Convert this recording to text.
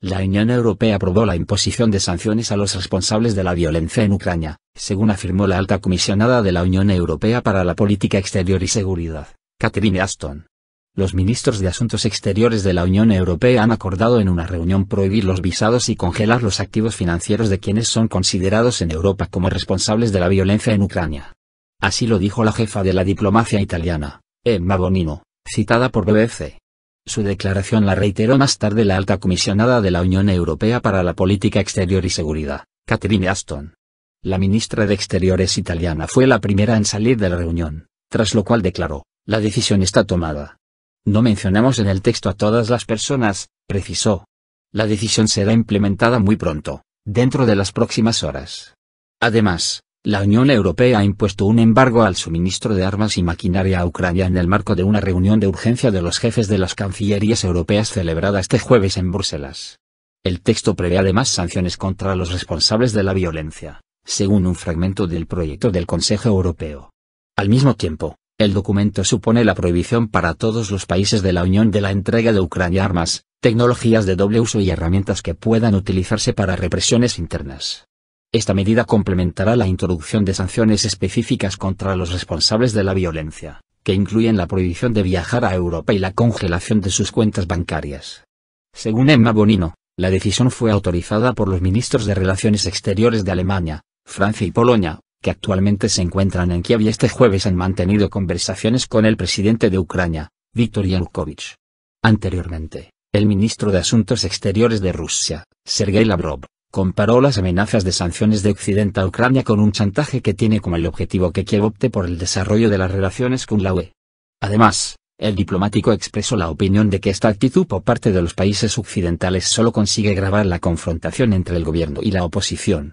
La Unión Europea aprobó la imposición de sanciones a los responsables de la violencia en Ucrania, según afirmó la alta comisionada de la Unión Europea para la Política Exterior y Seguridad, Catherine Ashton. Los ministros de Asuntos Exteriores de la Unión Europea han acordado en una reunión prohibir los visados y congelar los activos financieros de quienes son considerados en Europa como responsables de la violencia en Ucrania. Así lo dijo la jefa de la diplomacia italiana, Emma Bonino, citada por BBC. Su declaración la reiteró más tarde la alta comisionada de la Unión Europea para la Política Exterior y Seguridad, Catherine Ashton. La ministra de Exteriores italiana fue la primera en salir de la reunión, tras lo cual declaró, la decisión está tomada. No mencionamos en el texto a todas las personas, precisó. La decisión será implementada muy pronto, dentro de las próximas horas. Además, la Unión Europea ha impuesto un embargo al suministro de armas y maquinaria a Ucrania en el marco de una reunión de urgencia de los jefes de las cancillerías europeas celebrada este jueves en Bruselas. El texto prevé además sanciones contra los responsables de la violencia, según un fragmento del proyecto del Consejo Europeo. Al mismo tiempo, el documento supone la prohibición para todos los países de la Unión de la entrega de Ucrania armas, tecnologías de doble uso y herramientas que puedan utilizarse para represiones internas. Esta medida complementará la introducción de sanciones específicas contra los responsables de la violencia, que incluyen la prohibición de viajar a Europa y la congelación de sus cuentas bancarias. Según Emma Bonino, la decisión fue autorizada por los ministros de Relaciones Exteriores de Alemania, Francia y Polonia, que actualmente se encuentran en Kiev y este jueves han mantenido conversaciones con el presidente de Ucrania, Viktor Yanukovych. Anteriormente, el ministro de Asuntos Exteriores de Rusia, Sergei Lavrov, comparó las amenazas de sanciones de Occidente a Ucrania con un chantaje que tiene como el objetivo que Kiev opte por el desarrollo de las relaciones con la UE. Además, el diplomático expresó la opinión de que esta actitud por parte de los países occidentales solo consigue grabar la confrontación entre el gobierno y la oposición,